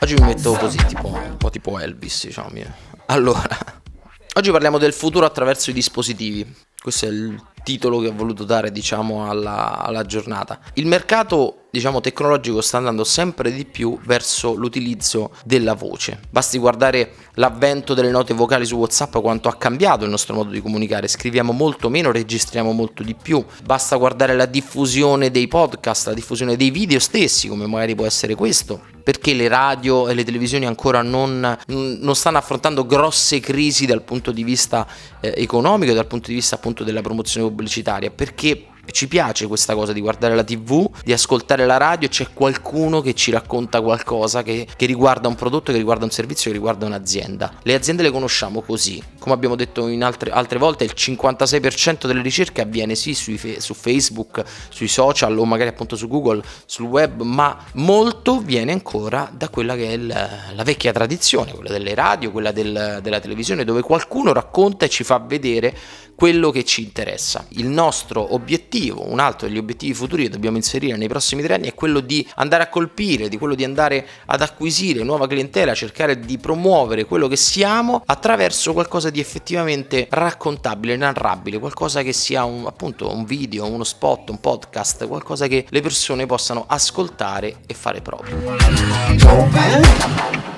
Oggi mi metto così, tipo, un po' tipo Elvis, diciamo. Allora, oggi parliamo del futuro attraverso i dispositivi. Questo è il titolo che ho voluto dare diciamo, alla, alla giornata. Il mercato diciamo, tecnologico sta andando sempre di più verso l'utilizzo della voce. Basti guardare l'avvento delle note vocali su WhatsApp quanto ha cambiato il nostro modo di comunicare. Scriviamo molto meno, registriamo molto di più. Basta guardare la diffusione dei podcast, la diffusione dei video stessi, come magari può essere questo. Perché le radio e le televisioni ancora non, non stanno affrontando grosse crisi dal punto di vista eh, economico, dal punto di vista appunto della promozione pubblicitaria, perché ci piace questa cosa di guardare la tv, di ascoltare la radio e c'è qualcuno che ci racconta qualcosa che, che, riguarda un prodotto, che riguarda un servizio, che riguarda un'azienda. Le aziende le conosciamo così. Come abbiamo detto in altre, altre volte, il 56% delle ricerche avviene sì fe- su Facebook, sui social o magari appunto su Google, sul web, ma molto viene ancora da quella che è il, la vecchia tradizione, quella delle radio, quella del, della televisione, dove qualcuno racconta e ci fa vedere quello che ci interessa. Il nostro obiettivo, un altro degli obiettivi futuri che dobbiamo inserire nei prossimi tre anni è quello di andare a colpire, di quello di andare ad acquisire nuova clientela, cercare di promuovere quello che siamo attraverso qualcosa di effettivamente raccontabile, narrabile, qualcosa che sia un, appunto un video, uno spot, un podcast, qualcosa che le persone possano ascoltare e fare proprio.